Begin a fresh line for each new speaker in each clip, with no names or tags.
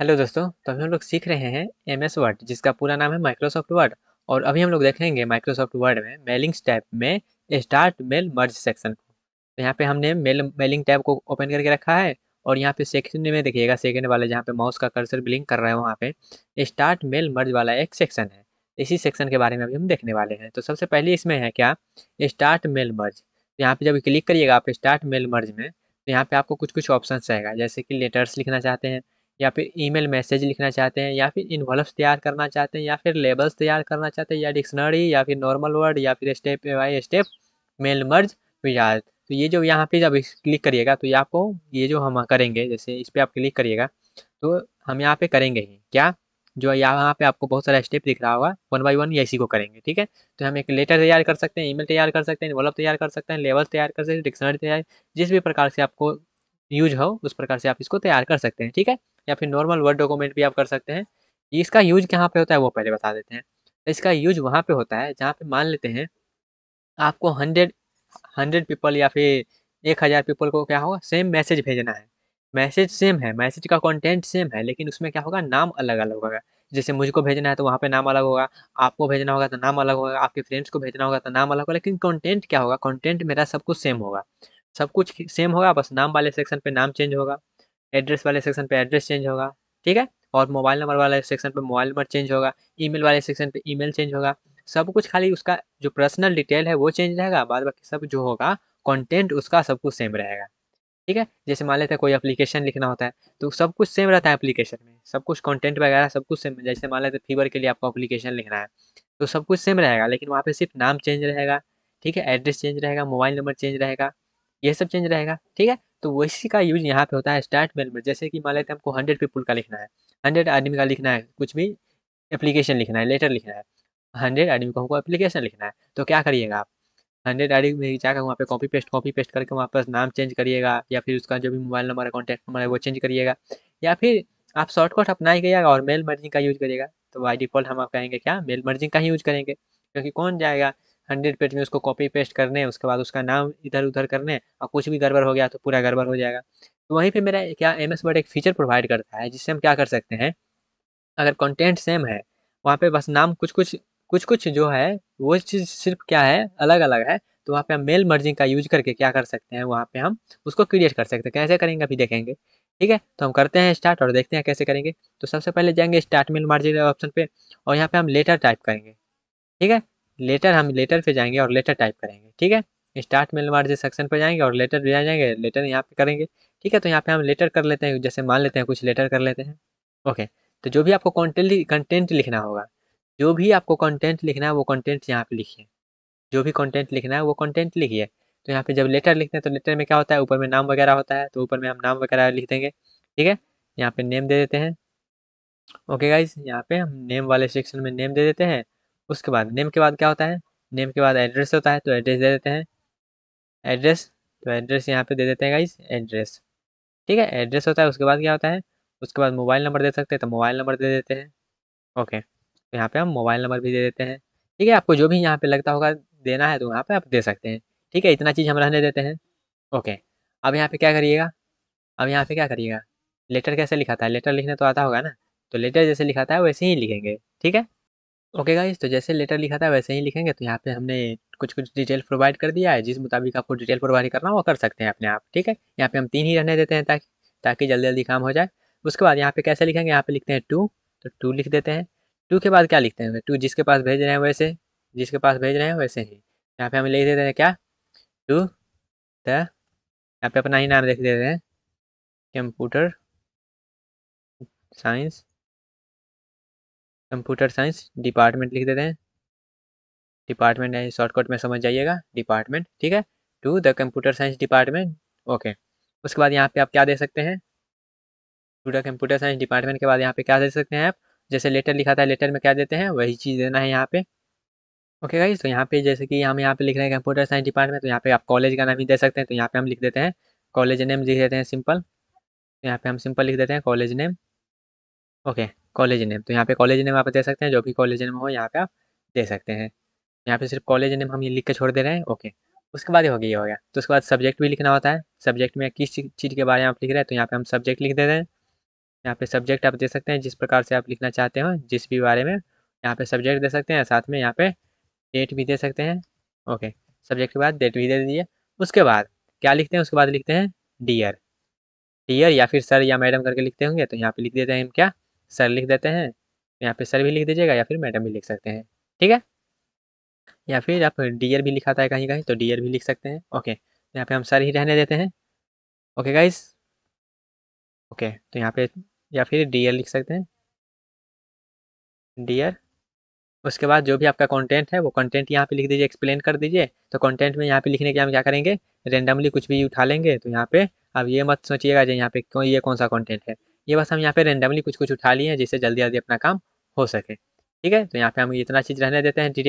hello दोस्तों तो अभी हम लोग सीख रहे हैं एम एस वर्ड जिसका पूरा नाम है माइक्रोसॉफ्ट वर्ड और अभी हम लोग देखेंगे माइक्रोसॉफ्ट वर्ड में मेलिंग टैब में स्टार्ट मेल मर्ज सेक्शन को तो यहाँ पे हमने मेल मेलिंग टैब को ओपन करके रखा है और यहाँ पे सेक्शन में देखिएगा सेकंड वाला जहाँ पे माउस का कर्सर ब्लिंक कर रहा है वहाँ पे स्टार्ट मेल मर्ज वाला एक सेक्शन है इसी सेक्शन के बारे में अभी हम देखने वाले हैं तो सबसे पहले इसमें है क्या स्टार्ट मेल मर्ज यहाँ पे जब क्लिक करिएगा आप स्टार्ट मेल मर्ज में तो यहाँ पे आपको कुछ कुछ ऑप्शन रहेगा जैसे कि लेटर्स लिखना चाहते हैं या फिर ईमेल मैसेज लिखना चाहते हैं या फिर इन्वॉल्व तैयार करना चाहते हैं या फिर लेबल्स तैयार करना चाहते हैं या डिक्शनरी या फिर नॉर्मल वर्ड या फिर step by step mail merge विजाज तो ये जो यहाँ पे जब क्लिक करिएगा तो ये आपको ये जो हम करेंगे जैसे इस पर आप क्लिक करिएगा तो हम यहाँ पे करेंगे ही क्या जो यहाँ पे आपको बहुत सारा स्टेप दिख रहा होगा वन बाई वन इसी को करेंगे ठीक है तो हम एक लेटर तैयार कर सकते हैं ईमेल तैयार कर सकते हैं इन्वॉल्व तैयार कर सकते हैं लेवल तैयार कर सकते हैं डिक्शनरी तैयार जिस भी प्रकार से आपको यूज हो उस प्रकार से आप इसको तैयार कर सकते हैं ठीक है या फिर नॉर्मल वर्ड डॉक्यूमेंट भी आप कर सकते हैं इसका यूज कहाँ पे होता है वो पहले बता देते हैं इसका यूज वहाँ पे होता है जहाँ पे मान लेते हैं आपको हंड्रेड हंड्रेड पीपल या फिर एक हज़ार पीपल को क्या होगा सेम मैसेज भेजना है मैसेज सेम है मैसेज का कंटेंट सेम है लेकिन उसमें क्या होगा नाम अलग अलग होगा जैसे मुझको भेजना है तो वहाँ पे नाम अलग होगा आपको भेजना होगा तो नाम अलग होगा आपके फ्रेंड्स को भेजना होगा तो नाम अलग होगा लेकिन कंटेंट क्या होगा कंटेंट मेरा सब कुछ सेम होगा सब कुछ सेम होगा बस नाम वाले सेक्शन पे नाम चेंज होगा एड्रेस वाले सेक्शन पे एड्रेस चेंज होगा ठीक है और मोबाइल नंबर वाले सेक्शन पे मोबाइल नंबर चेंज होगा ईमेल वाले सेक्शन पे ईमेल चेंज होगा सब कुछ खाली उसका जो पर्सनल डिटेल है वो चेंज रहेगा बाद बाकी सब जो होगा कंटेंट उसका सब कुछ सेम रहेगा ठीक है जैसे मान लेते हैं कोई अप्लीकेशन लिखना होता है तो सब कुछ सेम रहता है अप्लीकेशन में सब कुछ कॉन्टेंट वगैरह सब कुछ सेम जैसे मान लेते फीवर के लिए आपको अप्लीकेशन लिखना है तो सब कुछ सेम रहेगा लेकिन वहाँ पे सिर्फ नाम चेंज रहेगा ठीक है एड्रेस चेंज रहेगा मोबाइल नंबर चेंज रहेगा ये सब चेंज रहेगा ठीक है तो वैसी का यूज यहाँ पे होता है स्टार्ट मेल में जैसे कि मान लेते हैं हमको हंड्रेड पीपुल का लिखना है हंड्रेड आदमी का लिखना है कुछ भी एप्लीकेशन लिखना है लेटर लिखना है हंड्रेड आदमी को हमको एप्लीकेशन लिखना है तो क्या करिएगा आप हंड्रेड आदमी में जाकर वहाँ पे कॉपी पेस्ट कॉपी पेस्ट करके वहाँ पर नाम चेंज करिएगा या फिर उसका जो भी मोबाइल नंबर है कॉन्टैक्ट नंबर है वो चेंज करिएगा या फिर आप शॉर्टकट अपना ही करिएगा और मेल मर्जिंग का यूज करिएगा तो बाई डिफॉल्ट हम आप कहेंगे क्या मेल मर्जिंग का ही यूज करेंगे क्योंकि कौन जाएगा हंड्रेड पेज में उसको कॉपी पेस्ट करने उसके बाद उसका नाम इधर उधर करने और कुछ भी गड़बड़ हो गया तो पूरा गड़बड़ हो जाएगा तो वहीं पे मेरा क्या एम एस वर्ड एक फीचर प्रोवाइड करता है जिससे हम क्या कर सकते हैं अगर कंटेंट सेम है वहाँ पे बस नाम कुछ कुछ कुछ कुछ जो है वो चीज़ सिर्फ क्या है अलग अलग है तो वहाँ पे हम मेल मर्जिंग का यूज करके क्या कर सकते हैं वहाँ पे हम उसको क्रिएट कर सकते हैं कैसे करेंगे अभी देखेंगे ठीक है तो हम करते हैं स्टार्ट और देखते हैं कैसे करेंगे तो सबसे पहले जाएंगे स्टार्ट मेल मार्जिन ऑप्शन पे और यहाँ पे हम लेटर टाइप करेंगे ठीक है लेटर हम लेटर पे जाएंगे और लेटर टाइप करेंगे ठीक है स्टार्ट मेल मार्जे सेक्शन पर जाएंगे और लेटर आ जाएंगे लेटर यहाँ पे करेंगे ठीक है तो यहाँ पे हम लेटर कर लेते हैं जैसे मान लेते हैं कुछ लेटर कर लेते हैं ओके तो जो भी आपको कॉन्टेंट कंटेंट लिखना होगा जो भी आपको कॉन्टेंट लिखना है वो कॉन्टेंट यहाँ पे लिखिए जो भी कॉन्टेंट लिखना है वो कॉन्टेंट लिखिए तो यहाँ पे जब लेटर लिखते हैं तो लेटर में क्या होता है ऊपर में नाम वगैरह होता है तो ऊपर में हम नाम वगैरह लिख देंगे ठीक है यहाँ पे नेम दे देते हैं ओके गाइज यहाँ पे हम नेम वाले सेक्शन में नेम दे देते हैं उसके बाद नेम के बाद क्या होता है नेम के बाद एड्रेस होता है तो एड्रेस दे देते हैं एड्रेस तो एड्रेस यहाँ पे दे देते हैं गाइस एड्रेस ठीक है एड्रेस होता है उसके बाद क्या होता है उसके बाद मोबाइल नंबर दे सकते हैं तो मोबाइल नंबर दे देते हैं ओके तो यहाँ पे हम मोबाइल नंबर भी दे देते हैं ठीक है आपको जो भी यहाँ पे लगता होगा देना है तो यहाँ पे आप दे सकते हैं ठीक है इतना चीज़ हम रहने देते हैं ओके अब यहाँ पे क्या करिएगा अब यहाँ पे क्या करिएगा लेटर कैसे लिखाता है लेटर लिखने तो आता होगा ना तो लेटर जैसे लिखाता है वैसे ही लिखेंगे ठीक है ओके गाइस तो जैसे लेटर लिखा था वैसे ही लिखेंगे तो यहाँ पे हमने कुछ कुछ डिटेल प्रोवाइड कर दिया है जिस मुताबिक आपको डिटेल प्रोवाइड करना वो कर सकते हैं अपने आप ठीक है यहाँ पे हम तीन ही रहने देते हैं ताकि ताकि जल्दी जल्दी काम हो जाए उसके बाद यहाँ पे कैसे लिखेंगे यहाँ पे लिखते हैं टू तो टू लिख देते हैं टू के बाद क्या लिखते हैं तो टू जिसके पास भेज रहे हैं वैसे जिसके पास भेज रहे हैं वैसे ही यहाँ पे हम लिख देते हैं क्या टू
द यहाँ पे अपना ही नाम लिख देते हैं computer science computer science department लिख देते हैं डिपार्टमेंट है शॉर्टकट में समझ जाइएगा डिपार्टमेंट ठीक है
to the computer science department okay उसके बाद यहाँ पे आप क्या दे सकते हैं to the computer science department के बाद यहाँ पे क्या दे सकते हैं आप जैसे लेटर लिखा था लेटर में क्या देते हैं वही चीज़ देना है यहाँ पे ओके गाइज तो यहाँ पे जैसे कि हम यहाँ पे लिख रहे हैं कंप्यूटर साइंस डिपार्टमेंट तो यहाँ पे आप कॉलेज का नाम भी दे सकते हैं तो यहाँ पे हम लिख देते हैं कॉलेज नेम लिख देते हैं सिंपल तो यहाँ पे हम सिंपल लिख देते हैं college name okay college name तो यहाँ पे कॉलेज नेम आप दे सकते हैं जो भी कॉलेज नेम हो यहाँ पे आप दे सकते हैं यहाँ पे सिर्फ कॉलेज नेम हम ये लिख के छोड़ दे रहे हैं ओके उसके बाद ये हो गया ये हो गया तो उसके बाद सब्जेक्ट भी लिखना होता है सब्जेक्ट में किस चीज़ के बारे में आप लिख रहे हैं तो यहाँ पे हम सब्जेक्ट लिख दे रहे हैं यहाँ पे सब्जेक्ट आप दे सकते हैं जिस प्रकार से आप लिखना चाहते हो जिस भी बारे में यहाँ पे सब्जेक्ट दे सकते हैं साथ में यहाँ पे डेट भी दे सकते हैं ओके सब्जेक्ट के बाद डेट भी दे दीजिए उसके बाद क्या लिखते हैं उसके बाद लिखते हैं डियर डियर या फिर सर या मैडम करके लिखते होंगे तो यहाँ पे लिख देते हैं हम क्या सर लिख देते हैं यहाँ पे सर भी लिख दीजिएगा या फिर मैडम भी लिख सकते हैं ठीक है या फिर आप डियर भी लिखाता है कहीं कहीं तो डियर भी लिख सकते हैं
ओके तो यहाँ पे हम सर ही रहने देते हैं ओके गाइस ओके तो यहाँ पे या फिर डियर लिख सकते हैं डियर
उसके बाद जो भी आपका कंटेंट है वो कंटेंट यहाँ पे लिख दीजिए एक्सप्लेन कर दीजिए तो कंटेंट में यहाँ पे लिखने के हम क्या करेंगे रेंडमली कुछ भी उठा लेंगे तो यहाँ पे अब ये मत सोचिएगा जो यहाँ पे क्यों ये कौन सा कंटेंट है ये बस हम यहाँ पे रेंडमली कुछ कुछ उठा लिए हैं जिससे जल्दी जल्दी अपना काम हो सके ठीक है तो यहाँ पे हम इतना चीज़ रहने देते हैं डी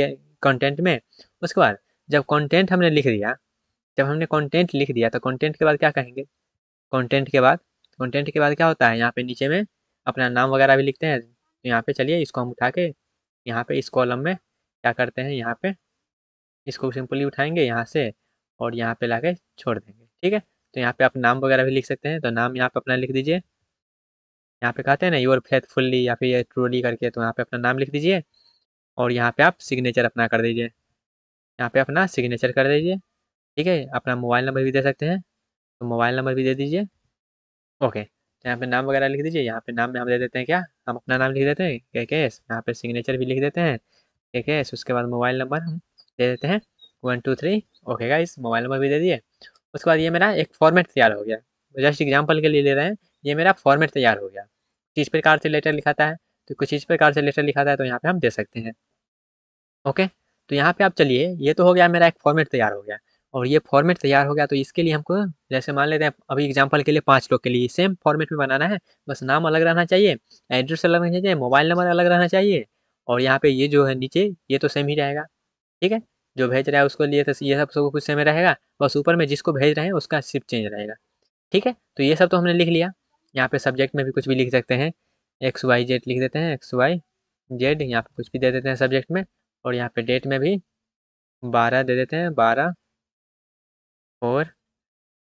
कंटेंट में उसके बाद जब कंटेंट हमने लिख दिया जब हमने कंटेंट लिख दिया तो कंटेंट के बाद क्या कहेंगे कंटेंट के बाद कंटेंट के बाद क्या होता है यहाँ पे नीचे में अपना नाम वगैरह भी लिखते हैं तो यहाँ पे चलिए इसको हम उठा के यहाँ पे इस कॉलम में क्या करते हैं यहाँ पे इसको सिंपली उठाएंगे यहाँ से और यहाँ पे ला छोड़ देंगे ठीक है तो यहाँ पे आप नाम वगैरह भी लिख सकते हैं तो नाम यहाँ पे अपना लिख दीजिए यहाँ पे कहते हैं ना योर फुल्ली या फिर ट्रोली करके तो यहाँ पे अपना नाम लिख दीजिए और यहाँ पे आप सिग्नेचर अपना कर दीजिए यहाँ पे अपना सिग्नेचर कर दीजिए ठीक है अपना मोबाइल नंबर भी दे सकते हैं तो मोबाइल नंबर भी दे दीजिए ओके तो यहाँ पे नाम वगैरह लिख दीजिए यहाँ पे नाम में हम दे देते हैं क्या हम अपना नाम लिख देते हैं के के एस यहाँ पे सिग्नेचर भी लिख देते हैं के के एस उसके बाद मोबाइल नंबर हम दे देते हैं one two three okay guys mobile number भी दे दिए उसके बाद ये मेरा एक फॉर्मेट तैयार हो गया जस्ट एग्जाम्पल के लिए ले रहे हैं ये मेरा फॉर्मेट तैयार हो गया किस प्रकार से लेटर लिखाता है तो कुछ इस प्रकार से लेटर लिखाता है तो यहाँ पे हम दे सकते हैं ओके तो यहाँ पे आप चलिए ये तो हो गया मेरा एक फॉर्मेट तैयार हो गया और ये फॉर्मेट तैयार हो गया तो इसके लिए हमको जैसे मान लेते हैं अभी एग्जाम्पल के लिए पाँच लोग के लिए सेम फॉर्मेट में बनाना है बस नाम अलग रहना चाहिए एड्रेस अलग रहना चाहिए मोबाइल नंबर अलग रहना चाहिए और यहाँ पे ये जो है नीचे ये तो सेम ही रहेगा ठीक है जो भेज रहा है उसको लिए तो ये सब सब कुछ सेम रहेगा बस ऊपर में जिसको भेज रहे हैं उसका सिर्फ चेंज रहेगा ठीक है तो ये सब तो हमने लिख लिया यहाँ पे सब्जेक्ट में भी कुछ भी लिख सकते हैं एक्स वाई जेड लिख देते हैं एक्स वाई जेड यहाँ पे कुछ भी दे देते हैं सब्जेक्ट में और यहाँ पे डेट में भी बारह दे देते हैं बारह फोर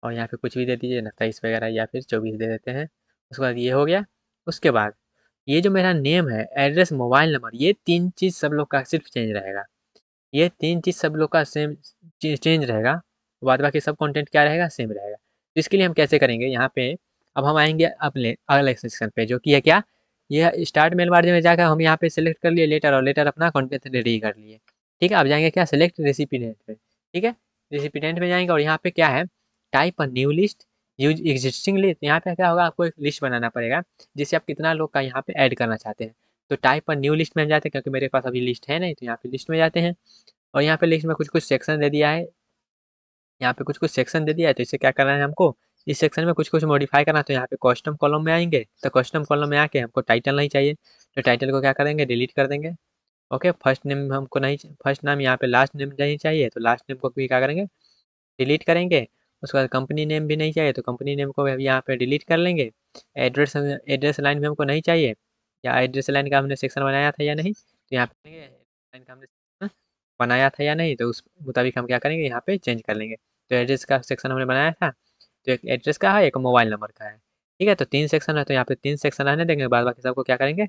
और यहाँ पे कुछ भी दे दीजिए ना तेईस वगैरह या फिर चौबीस दे देते हैं उसके बाद ये हो गया उसके बाद ये जो मेरा नेम है एड्रेस मोबाइल नंबर ये तीन चीज़ सब लोग का सिर्फ चेंज रहेगा ये तीन चीज़ सब लोग का सेम चेंज रहेगा बाद बाकी सब कंटेंट क्या रहेगा सेम रहेगा इसके लिए हम कैसे करेंगे यहाँ पे अब हम आएंगे अपने अगले सेक्शन पे जो कि है क्या यह स्टार्ट मेल मार्जिन में जाकर हम यहाँ पे सिलेक्ट कर लिए लेटर और लेटर अपना कॉन्टेंट रेडी कर लिए ठीक है अब जाएंगे क्या सिलेक्ट रेसिपिडेंट पे ठीक है रेसिपिडेंट में जाएंगे और यहाँ पे क्या है type a new list use existing list यहाँ पे क्या होगा आपको एक लिस्ट बनाना पड़ेगा जिससे आप कितना लोग का यहाँ पे ऐड करना चाहते हैं तो टाइप पर न्यू लिस्ट में हम जाते हैं क्योंकि मेरे पास अभी लिस्ट है नहीं तो यहाँ पे लिस्ट में जाते हैं और यहाँ पे लिस्ट में कुछ कुछ सेक्शन दे दिया है यहाँ पे कुछ कुछ सेक्शन दे दिया है तो इसे क्या करना है हमको इस सेक्शन में कुछ कुछ मॉडिफाई करना तो यहाँ पे कस्टम कॉलम में आएंगे तो कस्टम कॉलम में आके हमको टाइटल नहीं चाहिए तो टाइटल को क्या करेंगे डिलीट कर देंगे ओके फर्स्ट नेम हमको नहीं फर्स्ट नाम यहाँ पे लास्ट नेम नहीं चाहिए तो लास्ट नेम को भी क्या करेंगे डिलीट करेंगे उसके बाद कंपनी नेम भी नहीं चाहिए तो कंपनी नेम को भी यहाँ पे डिलीट कर लेंगे एड्रेस एड्रेस लाइन भी हमको नहीं चाहिए या एड्रेस लाइन का हमने सेक्शन बनाया था या नहीं तो यहाँ पे लाइन का हमने बनाया था या नहीं तो उस मुताबिक हम क्या करेंगे यहाँ पे चेंज कर लेंगे तो एड्रेस का सेक्शन हमने बनाया था तो एक एड्रेस का है एक मोबाइल नंबर का है ठीक है तो तीन सेक्शन है तो यहाँ पे तीन सेक्शन रहने देंगे बाद बाकी सबको क्या करेंगे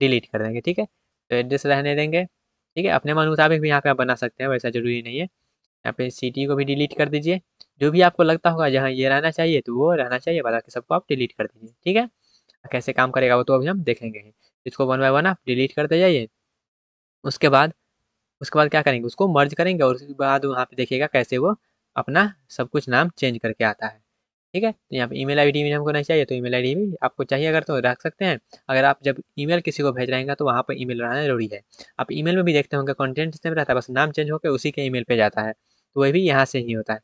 डिलीट कर देंगे ठीक है तो एड्रेस रहने देंगे ठीक है अपने मन मुताबिक भी यहाँ पे आप बना सकते हैं वैसा जरूरी नहीं है यहाँ पे सिटी को भी डिलीट कर दीजिए जो भी आपको लगता होगा जहाँ ये रहना चाहिए तो वो रहना चाहिए बाद बाकी सबको आप डिलीट कर दीजिए ठीक है कैसे काम करेगा वो तो अभी हम देखेंगे तो इसको वन बाई वन आप डिलीट करते जाइए उसके बाद उसके बाद क्या करेंगे उसको मर्ज करेंगे और उसके बाद वहाँ पे देखिएगा कैसे वो अपना सब कुछ नाम चेंज करके आता है ठीक है तो यहाँ पे ईमेल आईडी भी हमको नहीं चाहिए तो ईमेल आईडी भी आपको चाहिए अगर तो रख सकते हैं अगर आप जब ईमेल किसी को भेज हैं तो वहाँ पर ईमेल रहना जरूरी है आप ईमेल में भी देखते होंगे कॉन्टेंट सेम रहता है बस नाम चेंज होकर उसी के ई मेल जाता है तो वह भी यहाँ से ही होता है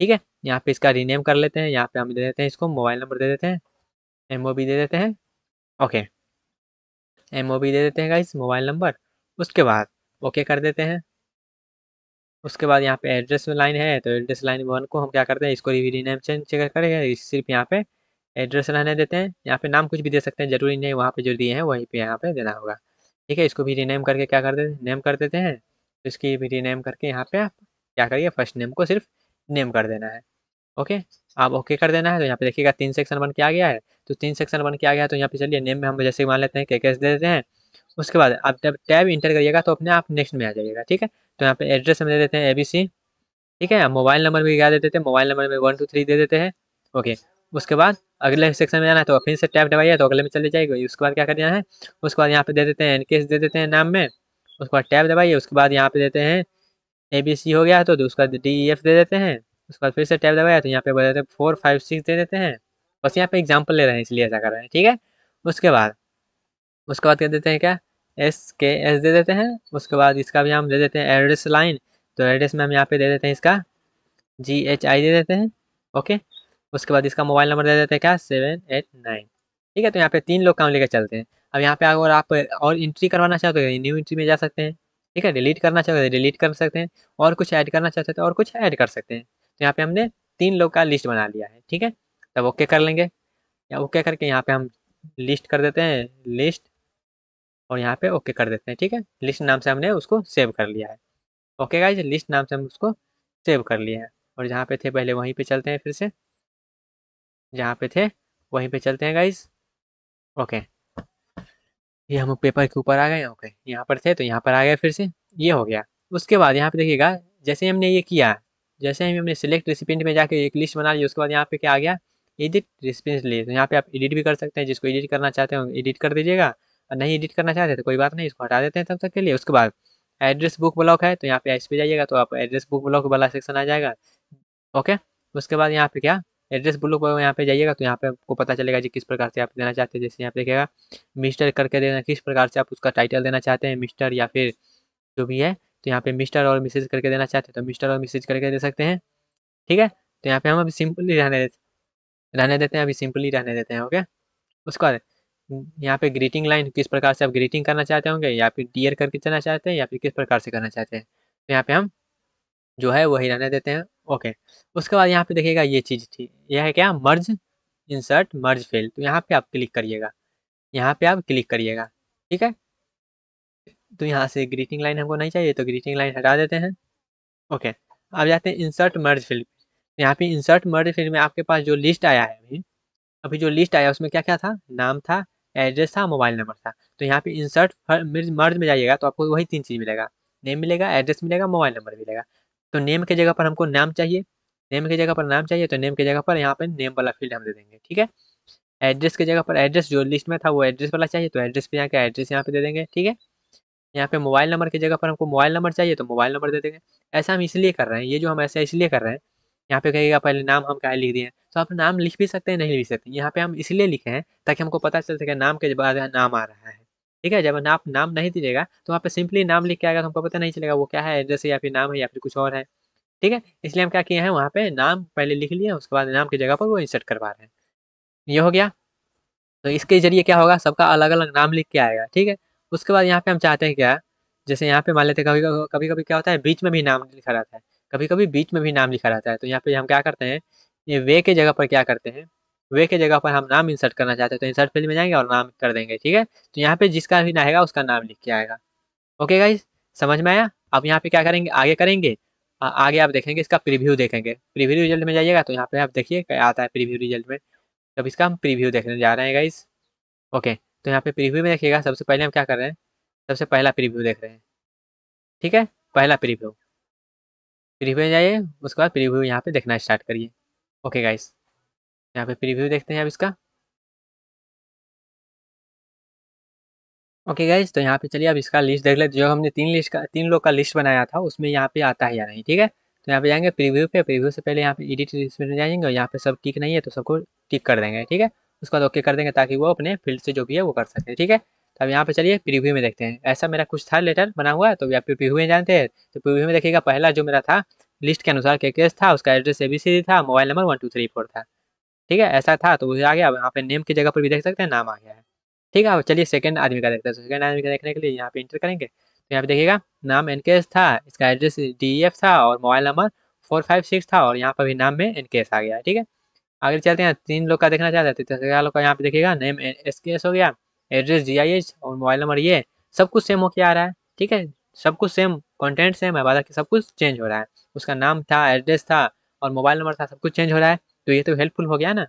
ठीक है यहाँ पे इसका रीनेम कर लेते हैं यहाँ पे हम दे देते हैं इसको मोबाइल नंबर दे देते हैं एम दे देते
हैं ओके
एम दे देते हैं गाइस मोबाइल नंबर उसके बाद ओके कर देते हैं उसके बाद यहाँ पे एड्रेस लाइन है तो एड्रेस लाइन वन को हम क्या करते हैं इसको रीनेम चेंज करेंगे सिर्फ यहाँ पे एड्रेस रहने देते हैं यहाँ पे नाम कुछ भी दे सकते हैं जरूरी नहीं वहाँ पे जो दिए हैं वहीं पे यहाँ पे देना होगा ठीक है इसको भी रीनेम करके क्या कर देते हैं नेम कर देते हैं तो इसकी भी रीनेम करके यहाँ पे आप क्या करिए फर्स्ट नेम को सिर्फ नेम कर देना है ओके आप ओके कर देना है तो यहाँ पे देखिएगा तीन सेक्शन बन के आ गया है तो तीन सेक्शन बन के आ गया है तो यहाँ पे चलिए नेम में हम जैसे मान लेते हैं के दे देते हैं उसके बाद आप जब टैब इंटर करिएगा तो अपने आप नेक्स्ट में आ जाइएगा ठीक है तो यहाँ पे एड्रेस हम दे देते हैं एबीसी ठीक है मोबाइल नंबर भी क्या दे देते हैं मोबाइल नंबर में वन टू थ्री दे देते हैं ओके उसके बाद अगले सेक्शन में जाना है तो फिर से टैप दबाइए तो अगले में चले जाएगी उसके बाद क्या करना है उसके बाद यहाँ पे दे देते हैं एनकेस दे देते हैं नाम में उसके बाद टैप दबाइए उसके बाद यहाँ पे देते हैं ए बी सी हो गया तो उसके बाद डी ई एफ दे देते हैं उसके बाद फिर से टैप दबाया तो यहाँ पे बोल देते हैं फोर फाइव सिक्स दे देते हैं बस यहाँ पे एग्जाम्पल ले रहे हैं इसलिए ऐसा कर रहे हैं ठीक है उसके बाद उसके बाद कह देते हैं क्या एस के एस दे देते हैं उसके बाद इसका भी हम दे देते हैं एड्रेस लाइन तो एड्रेस में हम यहाँ पे दे देते हैं इसका जी एच आई दे देते हैं ओके उसके बाद इसका मोबाइल नंबर दे देते हैं क्या सेवन एट नाइन ठीक है तो यहाँ पे तीन लोग काम लेकर चलते हैं अब यहाँ पे अगर आप और इंट्री करवाना चाहते हो न्यू इंट्री में जा सकते हैं ठीक है डिलीट करना चाहते हो डिलीट कर सकते हैं और कुछ ऐड करना चाहते हो तो और कुछ ऐड कर सकते हैं तो यहाँ पे हमने तीन लोग का लिस्ट बना लिया है ठीक है तब ओके कर लेंगे या ओके करके यहाँ पे हम लिस्ट कर देते हैं लिस्ट और यहाँ पे ओके कर देते हैं ठीक है लिस्ट नाम से हमने उसको सेव कर लिया है ओके गाइज लिस्ट नाम से हम उसको सेव कर लिए हैं और जहाँ पे थे पहले वहीं पे चलते हैं फिर से जहाँ पे थे वहीं पे चलते हैं गाइज ओके ये हम पेपर के ऊपर आ गए ओके यहाँ पर थे तो यहाँ पर आ गए फिर से ये हो गया उसके बाद यहाँ पे देखिएगा जैसे हमने ये किया जैसे ही हमने सिलेक्ट रेसिपेंट में जाके एक लिस्ट बना ली उसके बाद यहाँ पे क्या आ गया एडिट रेसिपेंट लिए तो यहाँ पे आप एडिट भी कर सकते हैं जिसको एडिट करना चाहते हो एडिट कर दीजिएगा और नहीं एडिट करना चाहते तो कोई बात नहीं इसको हटा देते हैं तब तक के लिए उसके बाद एड्रेस बुक ब्लॉक है तो यहाँ पे इस पे जाइएगा तो आप एड्रेस बुक ब्लॉक वाला सेक्शन आ जाएगा ओके उसके बाद यहाँ पे क्या एड्रेस ब्लॉक यहाँ पे जाइएगा तो यहाँ पे आपको पता चलेगा जी किस प्रकार से आप देना चाहते हैं जैसे यहाँ पे देखिएगा मिस्टर करके देना किस प्रकार से आप उसका टाइटल देना चाहते हैं मिस्टर या फिर जो भी है तो यहाँ पे मिस्टर और मिसेज करके देना चाहते हैं तो मिस्टर और मिसेज करके दे सकते हैं ठीक है तो यहाँ पे हम अभी सिंपली रहने देते रहने देते हैं अभी सिंपली रहने देते हैं ओके उसके बाद यहाँ पे ग्रीटिंग लाइन किस प्रकार से आप ग्रीटिंग करना चाहते होंगे या फिर डियर करके चलना चाहते हैं या फिर किस प्रकार से करना चाहते हैं तो यहाँ पे हम जो है वही रहने देते हैं ओके उसके बाद यहाँ पे देखिएगा ये चीज़ थी यह है क्या मर्ज इंसर्ट मर्ज फेल तो यहाँ पे आप क्लिक करिएगा यहाँ पे आप क्लिक करिएगा ठीक है तो यहाँ से ग्रीटिंग लाइन हमको नहीं चाहिए तो ग्रीटिंग लाइन हटा देते हैं ओके अब जाते हैं इंसर्ट मर्ज फील्ड यहाँ पे इंसर्ट मर्ज फील्ड में आपके पास जो लिस्ट आया है अभी अभी जो लिस्ट आया उसमें क्या क्या था नाम था एड्रेस था मोबाइल नंबर था तो यहाँ पे इंसर्ट मर्ज में जाइएगा तो आपको वही तीन चीज़ मिलेगा नेम मिलेगा एड्रेस मिलेगा मोबाइल नंबर मिलेगा तो नेम के जगह पर हमको नाम चाहिए नेम के जगह पर नाम चाहिए तो नेम के जगह पर यहाँ पर नेम वाला फील्ड हम दे देंगे ठीक है एड्रेस की जगह पर एड्रेस जो लिस्ट में था वो एड्रेस वाला चाहिए तो एड्रेस पे यहाँ के एड्रेस यहाँ पर दे देंगे ठीक है यहाँ पे मोबाइल नंबर की जगह पर हमको मोबाइल नंबर चाहिए तो मोबाइल नंबर दे देंगे ऐसा हम इसलिए कर रहे हैं ये जो हम ऐसा इसलिए कर रहे हैं यहाँ पे कहेगा पहले नाम हम क्या लिख दिए तो आप नाम लिख भी सकते हैं नहीं लिख सकते यहाँ पे हम इसलिए लिखे हैं ताकि हमको पता चल सके नाम के बाद नाम आ रहा है ठीक है जब आप नाम नहीं दीजिएगा तो वहाँ पे सिंपली नाम लिख के आएगा तो हमको पता नहीं चलेगा वो क्या है एड्रेस या फिर नाम है या फिर कुछ और है ठीक है इसलिए हम क्या किए हैं वहाँ पे नाम पहले लिख लिए उसके बाद नाम की जगह पर वो इंसर्ट करवा रहे हैं ये हो गया तो इसके जरिए क्या होगा सबका अलग अलग नाम लिख के आएगा ठीक है उसके बाद यहाँ पे हम चाहते हैं क्या जैसे यहाँ पे मान लेते हैं कभी कभी कभी क्या होता है बीच में भी नाम लिखा रहता है कभी कभी बीच में भी नाम लिखा रहता है तो यहाँ पे हम क्या करते हैं वे के जगह पर क्या करते हैं वे के जगह पर हम नाम इंसर्ट करना चाहते हैं तो इंसर्ट फील्ड में जाएंगे और नाम कर देंगे ठीक है तो यहाँ पे जिसका भी आएगा उसका नाम लिख के आएगा ओके गाइज समझ में आया अब यहाँ पे क्या करेंगे आगे करेंगे आ, आगे आप देखेंगे इसका प्रीव्यू देखेंगे प्रीव्यू रिजल्ट में जाइएगा तो यहाँ पे आप देखिए क्या आता है प्रीव्यू रिजल्ट में तब इसका हम प्रीव्यू देखने जा रहे हैं गाइज ओके तो यहाँ पे प्रीव्यू में देखिएगा सबसे पहले हम क्या कर रहे हैं सबसे पहला प्रीव्यू देख रहे हैं
ठीक है पहला प्रीव्यू प्रीव्यू जाइए उसके बाद प्रीव्यू यहाँ पे देखना स्टार्ट करिए ओके गाइस यहाँ पे प्रीव्यू देखते हैं अब इसका ओके गाइस तो यहाँ पे चलिए अब इसका लिस्ट देख लेते जो हमने तीन
लिस्ट का तीन लोग का लिस्ट बनाया था उसमें यहाँ पे आता है या नहीं ठीक है तो यहाँ पे जाएंगे प्रीव्यू पे प्रीव्यू से पहले यहाँ पे एडिट में जाएंगे और यहाँ पे सब टिक नहीं है तो सबको टिक कर देंगे ठीक है उसके बाद ओके कर देंगे ताकि वो अपने फील्ड से जो भी है वो कर सके ठीक है तो अब यहाँ पे चलिए प्रीव्यू में देखते हैं ऐसा मेरा कुछ था लेटर बना हुआ है तो आप प्रीव्यू में जानते हैं तो प्रीव्यू में देखिएगा पहला जो मेरा था लिस्ट के अनुसार के केस था उसका एड्रेस ए बी सी था mobile number one two three four था ठीक है ऐसा था तो आ गया यहाँ पे नेम की जगह पर भी देख सकते हैं नाम आ गया है ठीक है अब चलिए सेकंड आदमी का देखते हैं सेकंड तो आदमी का देखने के लिए यहाँ पे इंटर करेंगे तो यहाँ पे देखिएगा नाम एनकेस था इसका एड्रेस डी e था और mobile number four five six था और यहाँ पर भी नाम में एन आ गया ठीक है आगे चलते हैं तीन लोग का देखना चाहते हैं तो तीसरा लोग का यहाँ पे देखिएगा नेम एस हो गया एड्रेस जीआईएच और मोबाइल नंबर ये सब कुछ सेम होके आ रहा है ठीक है सब कुछ सेम कंटेंट सेम है बाकी सब कुछ चेंज हो रहा है उसका नाम था एड्रेस था और मोबाइल नंबर था सब कुछ चेंज हो रहा है तो ये तो हेल्पफुल हो गया ना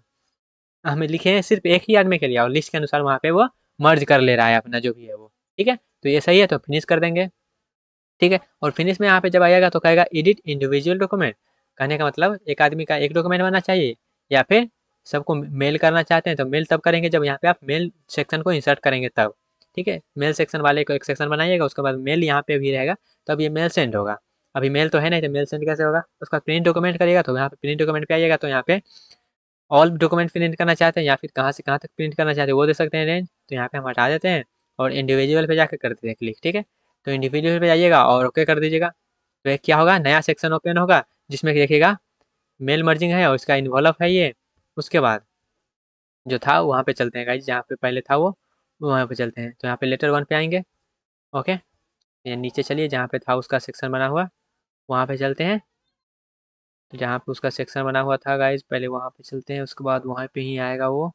हमें लिखे हैं सिर्फ एक ही आदमी के लिए और लिस्ट के अनुसार वहाँ पे वो मर्ज कर ले रहा है अपना जो भी है वो ठीक है तो ये सही है तो फिनिश कर देंगे ठीक है और फिनिश में यहाँ पे जब आएगा तो कहेगा एडिट इंडिविजुअल डॉक्यूमेंट कहने का मतलब एक आदमी का एक डॉक्यूमेंट बनना चाहिए या फिर सबको मेल करना चाहते हैं तो मेल तब करेंगे जब यहाँ पे आप मेल सेक्शन को इंसर्ट करेंगे तब ठीक है मेल सेक्शन वाले को एक सेक्शन बनाइएगा उसके बाद मेल यहाँ पे भी रहेगा तब तो ये मेल सेंड होगा अभी मेल तो है नहीं तो मेल सेंड कैसे होगा उसका प्रिंट डॉक्यूमेंट करिएगा तो यहाँ पे प्रिंट डॉक्यूमेंट पे आइएगा तो यहाँ पे ऑल डॉक्यूमेंट प्रिंट करना चाहते हैं या फिर कहाँ से कहाँ तक प्रिंट करना चाहते हैं वो दे सकते हैं रेंज तो यहाँ पे हम हटा देते हैं और इंडिविजुअल पे जाकर कर देते हैं क्लिक ठीक है तो इंडिविजुअल पे जाइएगा और ओके कर दीजिएगा तो एक क्या होगा नया सेक्शन ओपन होगा जिसमें देखिएगा मेल मर्जिंग है और इसका इन्वॉल्व है ये उसके बाद जो था वहाँ पे चलते हैं गाइज जहाँ पे पहले था वो वहाँ पे चलते हैं तो यहाँ पे लेटर वन पे आएंगे ओके ये नीचे चलिए जहाँ पे था उसका सेक्शन बना हुआ वहाँ पे चलते हैं तो जहाँ पे उसका सेक्शन
बना हुआ था गाइज पहले वहाँ पे चलते हैं उसके बाद वहाँ पे ही आएगा वो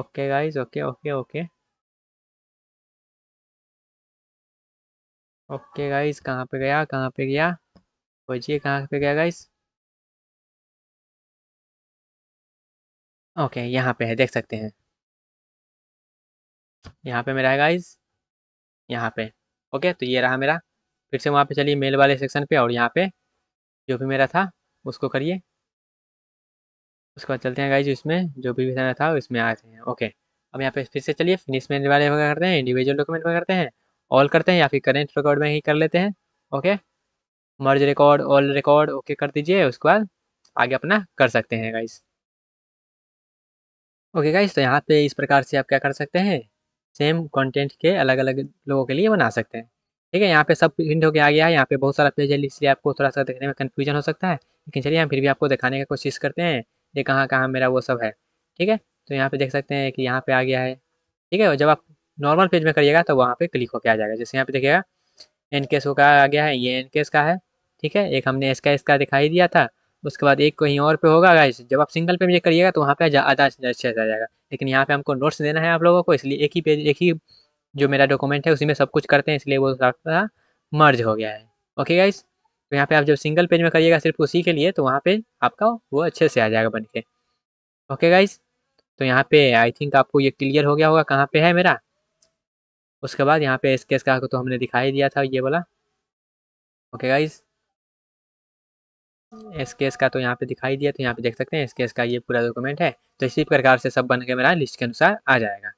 okay guys okay okay okay okay guys कहाँ पे गया कहाँ पे गया खोजिए कहाँ पे गया गाइज ओके यहाँ पे है देख सकते हैं यहाँ पे मेरा है गाइज यहाँ पे ओके तो ये
रहा मेरा फिर से वहाँ पे चलिए मेल वाले सेक्शन पे और यहाँ पे जो भी मेरा था उसको करिए उसके बाद चलते हैं गाइज इसमें जो भी मेरा था इसमें आते हैं ओके अब यहाँ पे फिर से चलिए फिनिश मेल वाले वगैरह करते हैं इंडिविजुअल डॉक्यूमेंट में करते हैं ऑल करते हैं या फिर करेंट रिकॉर्ड में ही कर लेते हैं okay merge record all record okay कर दीजिए उसके बाद आगे अपना कर सकते हैं गाइज़ ओके गाइस तो यहाँ पे इस प्रकार से आप क्या कर सकते हैं सेम कंटेंट के अलग अलग लोगों के लिए बना सकते हैं ठीक है यहाँ पे सब प्रिंट होकर आ गया है यहाँ पे बहुत सारा पेज है इसलिए आपको थोड़ा सा देखने में कन्फ्यूजन हो सकता है लेकिन चलिए हम फिर भी आपको दिखाने की कोशिश करते हैं ये कहाँ कहाँ मेरा वो सब है ठीक है तो यहाँ पे देख सकते हैं कि यहाँ पे आ गया है ठीक है और जब आप नॉर्मल पेज में करिएगा तो वहाँ पे क्लिक होकर आ जाएगा जैसे यहाँ पे देखिएगा एन का आ गया है ये एन का है ठीक है एक हमने इसका इसका दिखाई दिया था उसके बाद एक कहीं और पे होगा गाइस जब आप सिंगल पे में करिएगा तो वहाँ पे आधा अच्छे आ जाएगा लेकिन यहाँ पे हमको नोट्स देना है आप लोगों को इसलिए एक ही पेज एक ही जो मेरा डॉक्यूमेंट है उसी में सब कुछ करते हैं इसलिए वो आपका मर्ज हो गया है ओके गाइस तो यहाँ पे आप जब सिंगल पेज में करिएगा सिर्फ उसी के लिए तो वहाँ पे आपका वो अच्छे से आ जाएगा बन के ओके गाइस तो यहाँ पे आई थिंक आपको
ये क्लियर हो गया होगा कहाँ पे है मेरा उसके बाद यहाँ पे एस केस का तो हमने दिखाई दिया था ये बोला okay guys S K S का
तो यहाँ पे दिखाई दिया तो यहाँ पे देख सकते हैं एस के एस का ये पूरा डॉक्यूमेंट है तो इसी प्रकार से सब बन के मेरा लिस्ट के अनुसार आ जाएगा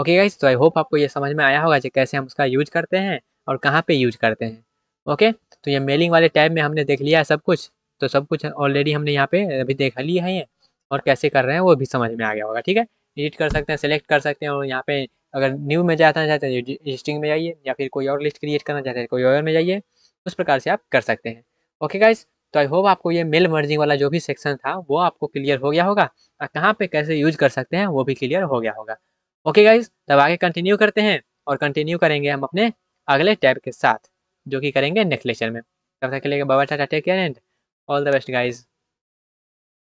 ओके गाइस तो आई होप आपको ये समझ में आया होगा कि कैसे हम उसका यूज करते हैं और कहाँ पे यूज करते हैं ओके तो ये मेलिंग वाले टैब में हमने देख लिया है सब कुछ तो सब कुछ ऑलरेडी हमने यहाँ पे अभी देख लिया है ये और कैसे कर रहे हैं वो भी समझ में आ गया होगा ठीक है एडिट कर सकते हैं सेलेक्ट कर सकते हैं और यहाँ पे अगर न्यू में जाना चाहते हैं लिस्टिंग तो में जाइए या फिर कोई और लिस्ट क्रिएट करना चाहते हैं तो कोई और में जाइए उस प्रकार से आप कर सकते हैं ओके गाइज तो आई होप आपको ये मेल मर्जिंग वाला जो भी सेक्शन था वो आपको क्लियर हो गया होगा और कहाँ पे कैसे यूज कर सकते हैं वो भी क्लियर हो गया होगा ओके गाइज तब आगे कंटिन्यू करते हैं और कंटिन्यू करेंगे हम अपने अगले टैब के साथ
जो कि करेंगे नेक्स्ट लेक्चर में तब तक के लिए बाबा टाटा take care and all the best guys